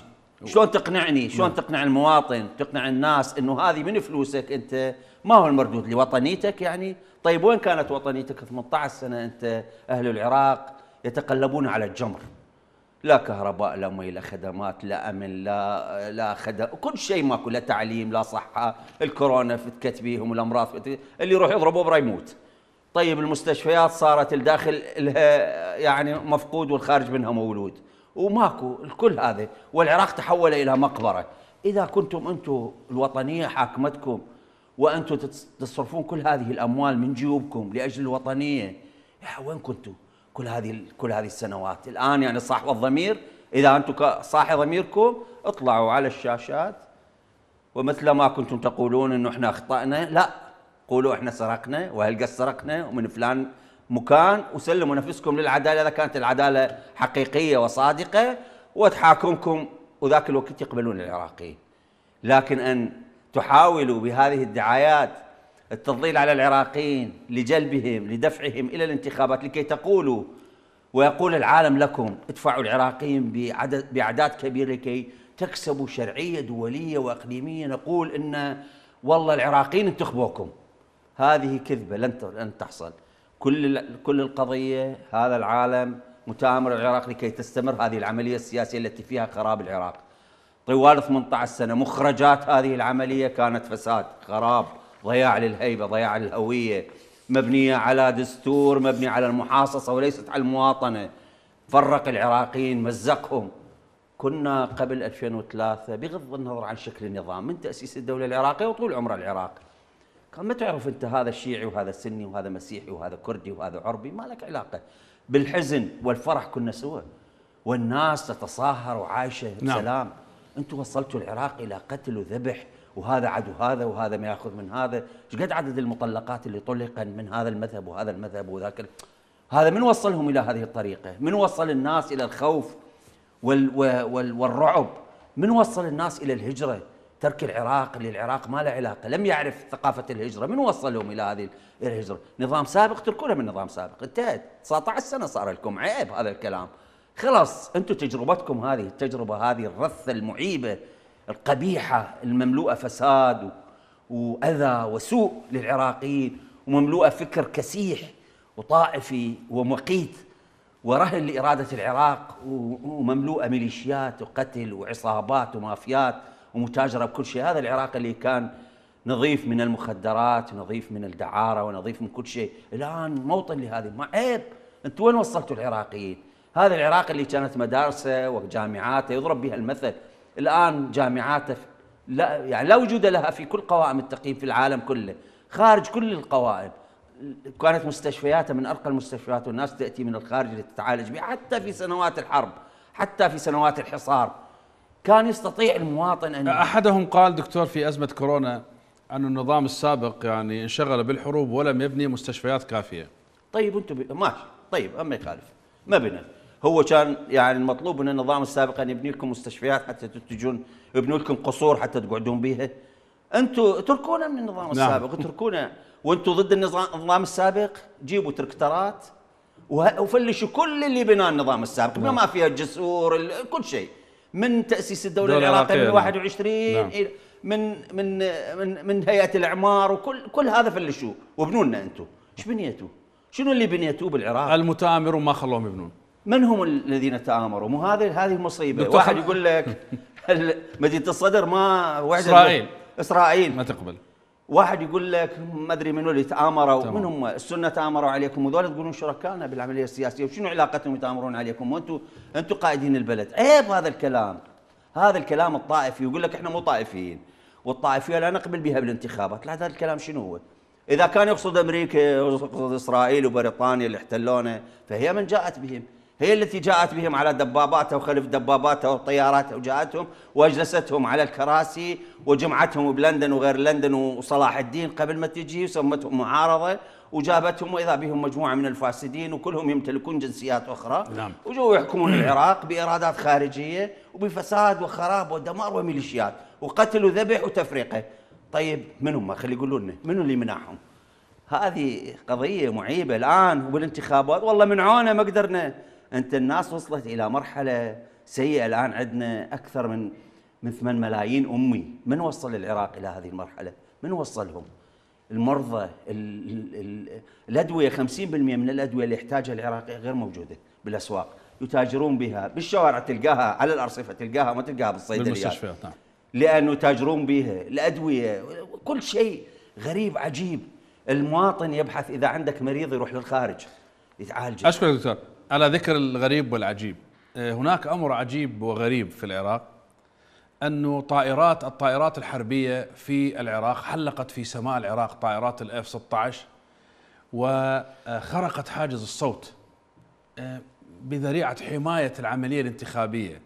شلون تقنعني؟ شلون نعم. تقنع المواطن؟ تقنع الناس انه هذه من فلوسك انت ما هو المردود لوطنيتك يعني؟ طيب وين كانت وطنيتك 18 سنه انت اهل العراق يتقلبون على الجمر؟ لا كهرباء لا مي لا خدمات لا امن لا لا خدم كل شيء ماكو لا تعليم لا صحه الكورونا فتكت بيهم والامراض فتكت اللي يروح يضربه برا يموت طيب المستشفيات صارت الداخل لها يعني مفقود والخارج منها مولود وماكو الكل هذا والعراق تحول الى مقبره اذا كنتم انتم الوطنيه حاكمتكم وانتم تصرفون كل هذه الاموال من جيوبكم لاجل الوطنيه يا وين كنتم كل هذه كل هذه السنوات الان يعني صاحب الضمير اذا انتم صاحي ضميركم اطلعوا على الشاشات ومثل ما كنتم تقولون انه احنا اخطانا لا قولوا احنا سرقنا وهل قد سرقنا ومن فلان مكان وسلموا نفسكم للعداله اذا كانت العداله حقيقيه وصادقه وتحاكمكم وذاك الوقت يقبلون العراقيين لكن ان تحاولوا بهذه الدعايات التضليل على العراقيين لجلبهم لدفعهم إلى الانتخابات لكي تقولوا ويقول العالم لكم ادفعوا العراقيين بعدد بأعداد كبيرة لكي تكسبوا شرعية دولية وإقليمية نقول إن والله العراقيين انتخبوكم هذه كذبة لن لن تحصل كل كل القضية هذا العالم متآمر العراق لكي تستمر هذه العملية السياسية التي فيها خراب العراق طوال 18 سنة مخرجات هذه العملية كانت فساد خراب ضياع للهيبه ضياع للهويه مبنيه على دستور مبني على المحاصصه وليست على المواطنه فرق العراقيين مزقهم كنا قبل 2003 بغض النظر عن شكل النظام من تاسيس الدوله العراقيه وطول عمر العراق كان ما تعرف انت هذا الشيعي وهذا سني وهذا مسيحي وهذا كردي وهذا عربي ما لك علاقه بالحزن والفرح كنا سوا والناس تتصاهر وعايشه نعم. سلام انتم وصلتوا العراق الى قتل وذبح وهذا عدو هذا وهذا ما ياخذ من هذا ايش قد عدد المطلقات اللي طلقا من هذا المذهب وهذا المذهب وذاك هذا من وصلهم الى هذه الطريقه من وصل الناس الى الخوف وال وال والرعب من وصل الناس الى الهجره ترك العراق للعراق ما له علاقه لم يعرف ثقافه الهجره من وصلهم الى هذه الهجره نظام سابق تركونه من نظام سابق انتهت 19 سنه صار لكم عيب هذا الكلام خلاص انتم تجربتكم هذه التجربه هذه الرثه المعيبه القبيحة المملوءة فساد وأذى وسوء للعراقيين ومملوءة فكر كسيح وطائفي ومقيت ورهن لإرادة العراق ومملوءة ميليشيات وقتل وعصابات ومافيات ومتاجرة بكل شيء هذا العراق اللي كان نظيف من المخدرات ونظيف من الدعارة ونظيف من كل شيء الآن موطن لهذه ما عيب أنت وين وصلتوا العراقيين هذا العراق اللي كانت مدارسه وجامعاته يضرب بها المثل الآن جامعاته لا يعني لا وجود لها في كل قوائم التقييم في العالم كله خارج كل القوائم كانت مستشفياتها من أرقى المستشفيات والناس تأتي من الخارج لتتعالج بها حتى في سنوات الحرب حتى في سنوات الحصار كان يستطيع المواطن أن أحدهم قال دكتور في أزمة كورونا أن النظام السابق يعني انشغل بالحروب ولم يبني مستشفيات كافية طيب أنتم ب... ماشي طيب أما يخالف ما بنى هو كان يعني المطلوب من النظام السابق ان يبني لكم مستشفيات حتى تتجون يبنوا لكم قصور حتى تقعدون بيها انتم تركونا من النظام نعم. السابق اتركونا وانتم ضد النظام السابق جيبوا تركترات وفلشوا كل اللي بناه النظام السابق نعم. ما فيها الجسور كل شيء من تاسيس الدوله العراقيه من 21 نعم. نعم. من من من من هيئه الاعمار وكل كل هذا فلشوه وبنوا لنا انتم ايش بنيتوا؟ شنو اللي بنيتوه بالعراق؟ المتامر وما خلوهم يبنون من هم الذين تآمروا؟ مو هذه هذه المصيبه واحد يقول لك مدينه الصدر ما وعد اسرائيل اسرائيل ما تقبل واحد يقول لك ما ادري من اللي تامروا من هم السنه تامروا عليكم وذول تقولون شركائنا بالعمليه السياسيه وشنو علاقتهم يتامرون عليكم وانتم انتم قائدين البلد عيب هذا الكلام هذا الكلام الطائفي يقول لك احنا مو طائفيين والطائفيه لا نقبل بها بالانتخابات لا هذا الكلام شنو هو اذا كان يقصد امريكا ويقصد اسرائيل وبريطانيا اللي احتلونا فهي من جاءت بهم هي التي جاءت بهم على دباباتها وخلف دباباتها وطياراتها وجاءتهم واجلستهم على الكراسي وجمعتهم بلندن وغير لندن وصلاح الدين قبل ما تجي وسمتهم معارضه وجابتهم واذا بهم مجموعه من الفاسدين وكلهم يمتلكون جنسيات اخرى نعم وجوا يحكمون العراق بارادات خارجيه وبفساد وخراب ودمار وميليشيات وقتل وذبح وتفرقه طيب من هم خلي يقولوا لنا منو اللي منعهم هذه قضيه معيبه الان وبالانتخابات والله منعونا ما قدرنا انت الناس وصلت الى مرحله سيئه الان عندنا اكثر من من 8 ملايين امي من وصل العراق الى هذه المرحله من وصلهم المرضى الادويه 50% من الادويه اللي يحتاجها العراقي غير موجوده بالاسواق يتاجرون بها بالشوارع تلقاها على الارصفه تلقاها ما تلقاها بالصيدليات بالمستشفيات نعم لانه يتاجرون بها الادويه كل شيء غريب عجيب المواطن يبحث اذا عندك مريض يروح للخارج يتعالج اشكرك دكتور على ذكر الغريب والعجيب آه، هناك امر عجيب وغريب في العراق انه طائرات الطائرات الحربيه في العراق حلقت في سماء العراق طائرات الاف 16 وخرقت حاجز الصوت آه، بذريعه حمايه العمليه الانتخابيه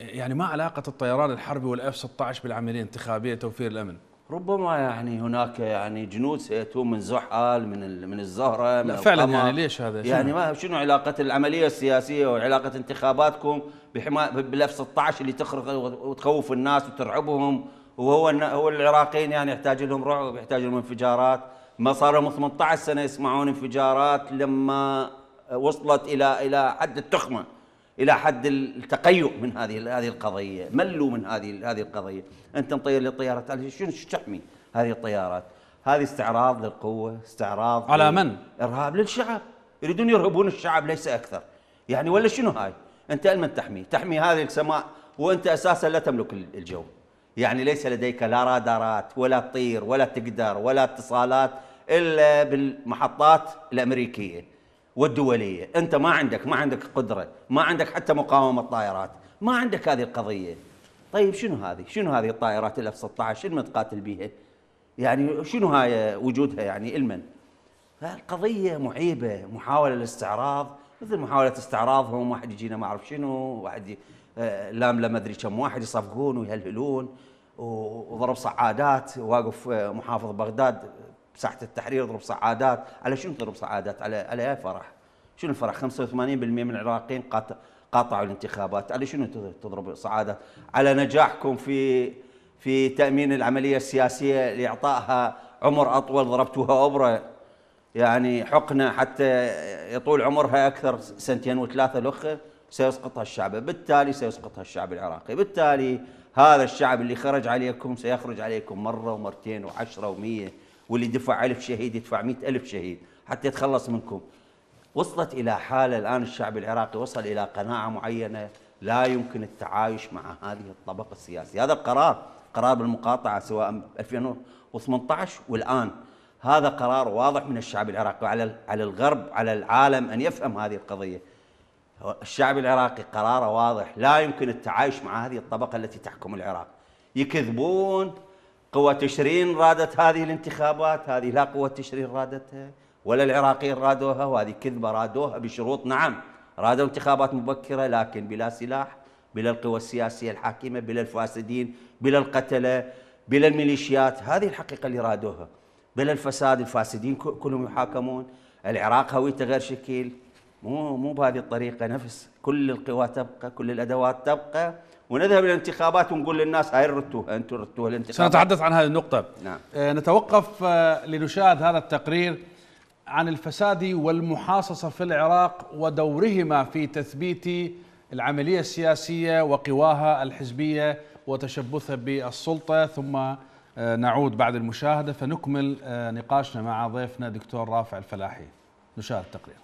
يعني ما علاقه الطيران الحربي والاف 16 بالعمليه الانتخابيه توفير الامن ربما يعني هناك يعني جنود سيأتون من زحل من من الزهرة من لا فعلا يعني ليش هذا يعني ما شنو علاقة العملية السياسية وعلاقة انتخاباتكم بحما بالاف 16 اللي تخرق وتخوف الناس وترعبهم وهو هو العراقيين يعني يحتاج لهم رعب يحتاج لهم انفجارات ما صار لهم 18 سنة يسمعون انفجارات لما وصلت إلى إلى حد التخمة الى حد التقيؤ من هذه هذه القضيه، ملوا من هذه هذه القضيه، انت مطير للطيارات شنو تحمي هذه الطيارات؟ هذه استعراض للقوه، استعراض على من؟ ارهاب للشعب، يريدون يرهبون الشعب ليس اكثر. يعني ولا شنو هاي؟ انت من تحمي؟ تحمي هذه السماء وانت اساسا لا تملك الجو. يعني ليس لديك لا رادارات ولا تطير ولا تقدر ولا اتصالات الا بالمحطات الامريكيه. والدوليه، انت ما عندك ما عندك قدره، ما عندك حتى مقاومه طائرات، ما عندك هذه القضيه. طيب شنو هذه؟ شنو هذه الطائرات الاف 16 شنو تقاتل بيها؟ يعني شنو هاي وجودها يعني المن؟ فالقضيه معيبه، محاوله للاستعراض مثل محاوله استعراضهم، واحد يجينا ما اعرف شنو، واحد آه، لا ما ادري كم واحد يصفقون ويهلهلون وضرب صعادات واقف آه، محافظ بغداد بساحه التحرير يضرب صعادات على شنو تضرب صعادات على على اي فرح شنو الفرح 85% من العراقيين قاطعوا الانتخابات على شنو تضرب صعادات على نجاحكم في في تامين العمليه السياسيه لاعطائها عمر اطول ضربتوها ابره يعني حقنه حتى يطول عمرها اكثر سنتين وثلاثه لخ سيسقطها الشعب بالتالي سيسقطها الشعب العراقي بالتالي هذا الشعب اللي خرج عليكم سيخرج عليكم مره ومرتين وعشره ومية واللي دفع ألف شهيد يدفع مئة ألف شهيد حتى يتخلص منكم وصلت إلى حالة الآن الشعب العراقي وصل إلى قناعة معينة لا يمكن التعايش مع هذه الطبقة السياسية هذا القرار قرار بالمقاطعة سواء 2018 والآن هذا قرار واضح من الشعب العراقي على على الغرب على العالم أن يفهم هذه القضية الشعب العراقي قراره واضح لا يمكن التعايش مع هذه الطبقة التي تحكم العراق يكذبون قوة تشرين رادت هذه الانتخابات هذه لا قوة تشرين رادتها ولا العراقيين رادوها وهذه كذبة رادوها بشروط نعم رادوا انتخابات مبكرة لكن بلا سلاح بلا القوى السياسية الحاكمة بلا الفاسدين بلا القتلة بلا الميليشيات هذه الحقيقة اللي رادوها بلا الفساد الفاسدين كلهم يحاكمون العراق هويته غير شكل مو مو بهذه الطريقة نفس كل القوى تبقى كل الأدوات تبقى ونذهب الى الانتخابات ونقول للناس هاي الرتوه انتم رتوه الانتخابات سنتحدث عن هذه النقطه نعم. آه نتوقف آه لنشاهد هذا التقرير عن الفساد والمحاصصه في العراق ودورهما في تثبيت العمليه السياسيه وقواها الحزبيه وتشبثها بالسلطه ثم آه، نعود بعد المشاهده فنكمل آه، نقاشنا مع ضيفنا دكتور رافع الفلاحي نشاهد التقرير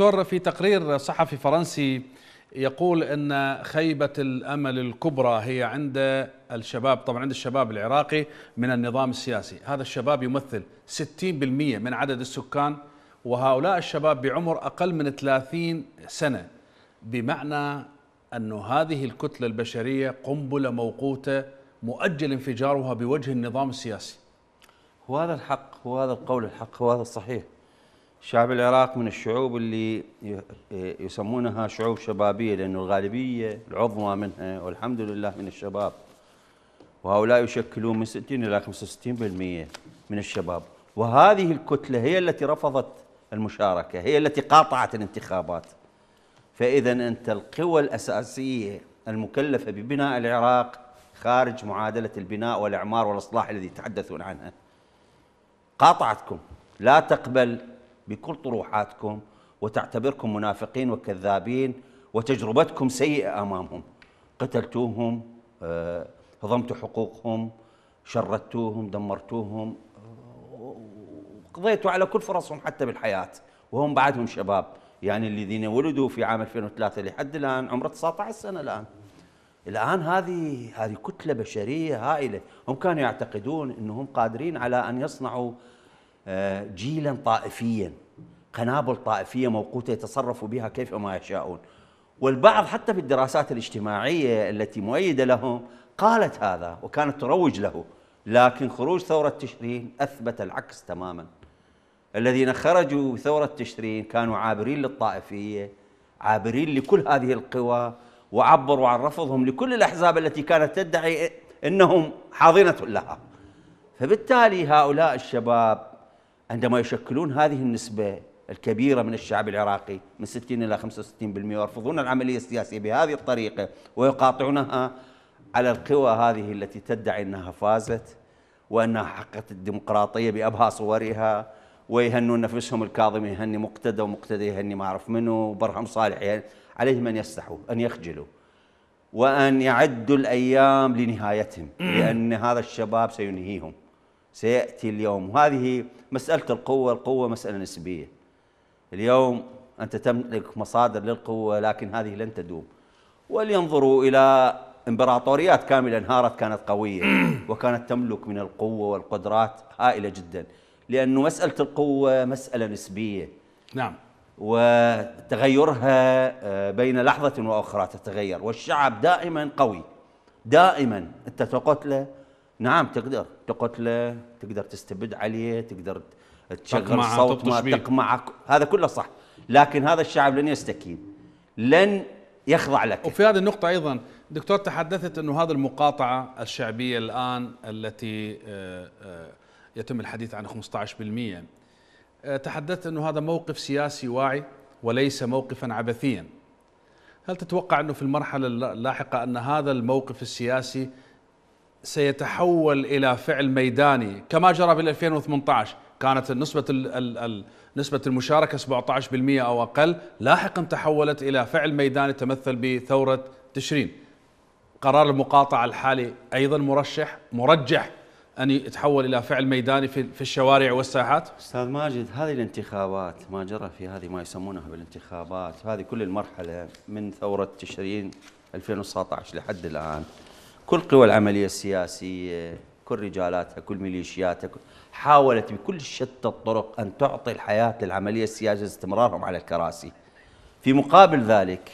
دكتور في تقرير صحفي فرنسي يقول ان خيبه الامل الكبرى هي عند الشباب طبعا عند الشباب العراقي من النظام السياسي هذا الشباب يمثل 60% من عدد السكان وهؤلاء الشباب بعمر اقل من 30 سنه بمعنى أن هذه الكتلة البشرية قنبلة موقوتة مؤجل انفجارها بوجه النظام السياسي وهذا الحق وهذا القول الحق وهذا الصحيح شعب العراق من الشعوب اللي يسمونها شعوب شبابية لأن الغالبية العظمى منها والحمد لله من الشباب وهؤلاء يشكلون من 60 إلى 65% من الشباب وهذه الكتلة هي التي رفضت المشاركة هي التي قاطعت الانتخابات فإذا أنت القوى الأساسية المكلفة ببناء العراق خارج معادلة البناء والإعمار والإصلاح الذي تحدثون عنها قاطعتكم لا تقبل بكل طروحاتكم وتعتبركم منافقين وكذابين وتجربتكم سيئة أمامهم قتلتوهم آه، هضمتوا حقوقهم شردتوهم دمرتوهم وقضيتوا آه، على كل فرصهم حتى بالحياة وهم بعدهم شباب يعني الذين ولدوا في عام 2003 لحد الآن عمره 19 سنة الآن الآن هذه هذه كتلة بشرية هائلة هم كانوا يعتقدون أنهم قادرين على أن يصنعوا جيلا طائفيا قنابل طائفية موقوتة يتصرفوا بها كيف ما يشاءون والبعض حتى في الدراسات الاجتماعية التي مؤيدة لهم قالت هذا وكانت تروج له لكن خروج ثورة تشرين أثبت العكس تماما الذين خرجوا ثورة تشرين كانوا عابرين للطائفية عابرين لكل هذه القوى وعبروا عن رفضهم لكل الأحزاب التي كانت تدعي أنهم حاضنة لها فبالتالي هؤلاء الشباب عندما يشكلون هذه النسبة الكبيرة من الشعب العراقي من 60 إلى 65% ويرفضون العملية السياسية بهذه الطريقة ويقاطعونها على القوى هذه التي تدعي أنها فازت وأنها حققت الديمقراطية بأبهى صورها ويهنون نفسهم الكاظم يهني مقتدى ومقتدى يهني ما أعرف منه برهم صالح يعني عليهم أن يستحوا أن يخجلوا وأن يعدوا الأيام لنهايتهم لأن هذا الشباب سينهيهم سيأتي اليوم وهذه مسألة القوة القوة مسألة نسبية اليوم أنت تملك مصادر للقوة لكن هذه لن تدوم ولينظروا إلى امبراطوريات كاملة انهارت كانت قوية وكانت تملك من القوة والقدرات هائلة جدا لأنه مسألة القوة مسألة نسبية نعم وتغيرها آه، بين لحظة وأخرى تتغير والشعب دائما قوي دائما أنت تقتله نعم تقدر تقتله تقدر تستبد عليه تقدر تشغل صوت ما تقمعك هذا كله صح لكن هذا الشعب لن يستكين لن يخضع لك وفي هذه النقطة أيضا دكتور تحدثت أنه هذه المقاطعة الشعبية الآن التي آه، آه، يتم الحديث عن 15% آه، تحدثت أنه هذا موقف سياسي واعي وليس موقفا عبثيا هل تتوقع أنه في المرحلة اللاحقة أن هذا الموقف السياسي سيتحول الى فعل ميداني كما جرى في 2018 كانت نسبه نسبه المشاركه 17% او اقل لاحقا تحولت الى فعل ميداني تمثل بثوره تشرين قرار المقاطعه الحالي ايضا مرشح مرجح ان يتحول الى فعل ميداني في الشوارع والساحات؟ استاذ ماجد هذه الانتخابات ما جرى في هذه ما يسمونها بالانتخابات هذه كل المرحله من ثوره تشرين 2019 لحد الان كل قوى العملية السياسية كل رجالاتها كل ميليشياتها حاولت بكل شتى الطرق أن تعطي الحياة للعملية السياسية استمرارهم على الكراسي في مقابل ذلك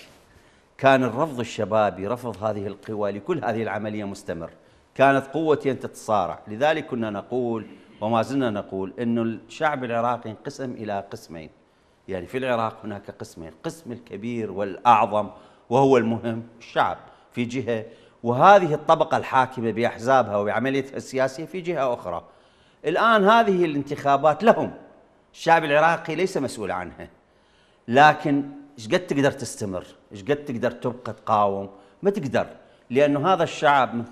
كان الرفض الشبابي رفض هذه القوى لكل هذه العملية مستمر كانت أن تتصارع لذلك كنا نقول وما زلنا نقول أن الشعب العراقي انقسم إلى قسمين يعني في العراق هناك قسمين القسم الكبير والأعظم وهو المهم الشعب في جهة وهذه الطبقة الحاكمة بأحزابها وبعمليتها السياسية في جهة أخرى الآن هذه الانتخابات لهم الشعب العراقي ليس مسؤول عنها لكن ايش قد تقدر تستمر ايش قد تقدر تبقى تقاوم ما تقدر لأنه هذا الشعب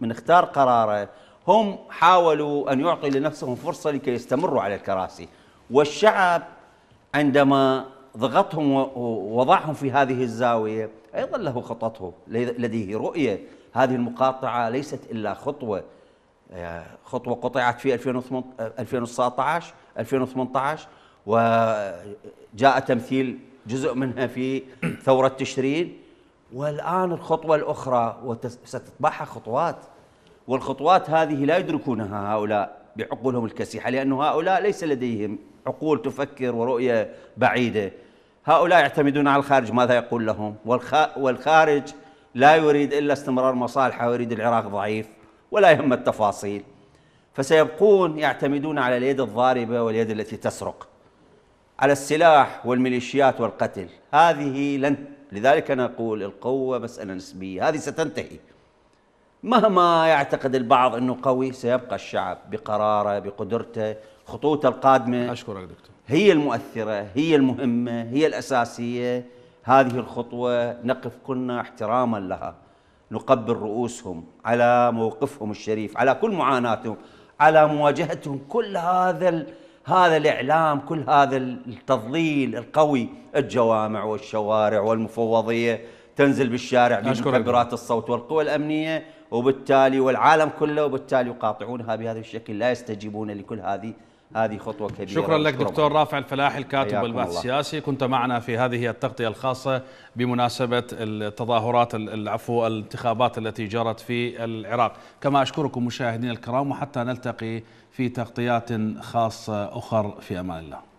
من اختار قراره هم حاولوا أن يعطي لنفسهم فرصة لكي يستمروا على الكراسي والشعب عندما ضغطهم ووضعهم في هذه الزاوية أيضا له خططه لديه رؤية هذه المقاطعة ليست إلا خطوة آه، خطوة قطعت في 2019 2018 آه، وجاء تمثيل جزء منها في ثورة تشرين والآن الخطوة الأخرى وستتبعها خطوات والخطوات هذه لا يدركونها هؤلاء بعقولهم الكسيحة لأن هؤلاء ليس لديهم عقول تفكر ورؤية بعيدة هؤلاء يعتمدون على الخارج ماذا يقول لهم والخارج لا يريد إلا استمرار مصالحه ويريد العراق ضعيف ولا يهم التفاصيل فسيبقون يعتمدون على اليد الضاربة واليد التي تسرق على السلاح والميليشيات والقتل هذه لن لذلك نقول القوة مسألة نسبية هذه ستنتهي مهما يعتقد البعض أنه قوي سيبقى الشعب بقراره بقدرته خطوطه القادمة أشكرك دكتور هي المؤثرة هي المهمة هي الأساسية هذه الخطوة نقف كلنا احتراما لها نقبل رؤوسهم على موقفهم الشريف على كل معاناتهم على مواجهتهم كل هذا هذا الإعلام كل هذا التضليل القوي الجوامع والشوارع والمفوضية تنزل بالشارع بمكبرات الصوت والقوى الأمنية وبالتالي والعالم كله وبالتالي يقاطعونها بهذا الشكل لا يستجيبون لكل هذه هذه خطوة كبيرة شكرا لك دكتور رافع الفلاح الكاتب والباحث السياسي كنت معنا في هذه التغطية الخاصة بمناسبة التظاهرات العفو الانتخابات التي جرت في العراق كما أشكركم مشاهدينا الكرام وحتى نلتقي في تغطيات خاصة أخر في أمان الله